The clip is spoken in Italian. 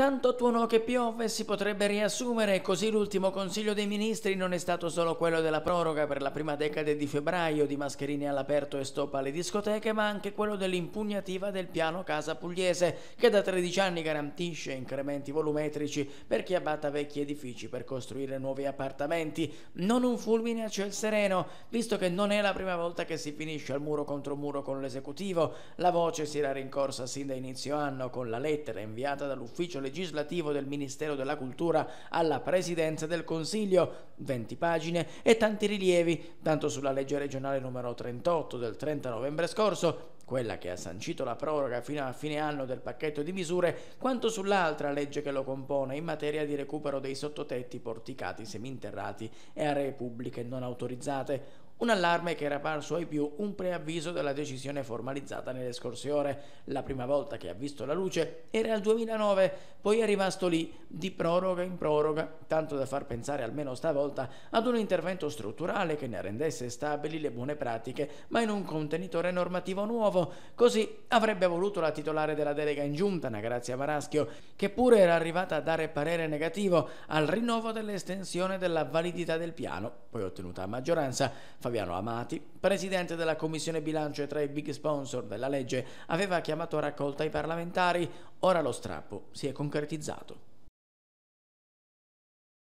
Tanto tuono che piove si potrebbe riassumere, così l'ultimo Consiglio dei Ministri non è stato solo quello della proroga per la prima decade di febbraio di mascherine all'aperto e stop alle discoteche, ma anche quello dell'impugnativa del piano Casa Pugliese, che da 13 anni garantisce incrementi volumetrici per chi abbatta vecchi edifici per costruire nuovi appartamenti. Non un fulmine a ciel sereno, visto che non è la prima volta che si finisce al muro contro muro con l'esecutivo. La voce si era rincorsa sin da inizio anno con la lettera inviata dall'ufficio legislativo del Ministero della Cultura alla Presidenza del Consiglio, 20 pagine e tanti rilievi, tanto sulla legge regionale numero 38 del 30 novembre scorso, quella che ha sancito la proroga fino a fine anno del pacchetto di misure, quanto sull'altra legge che lo compone in materia di recupero dei sottotetti porticati seminterrati e aree pubbliche non autorizzate, un allarme che era parso ai più un preavviso della decisione formalizzata nelle scorse ore. La prima volta che ha visto la luce era il 2009, poi è rimasto lì, di proroga in proroga, tanto da far pensare almeno stavolta ad un intervento strutturale che ne rendesse stabili le buone pratiche, ma in un contenitore normativo nuovo. Così avrebbe voluto la titolare della delega in giunta, Grazia Maraschio, che pure era arrivata a dare parere negativo al rinnovo dell'estensione della validità del piano, poi ottenuta a maggioranza. Fabiano Amati, presidente della Commissione Bilancio e tra i big sponsor della legge, aveva chiamato a raccolta i parlamentari, ora lo strappo si è concretizzato.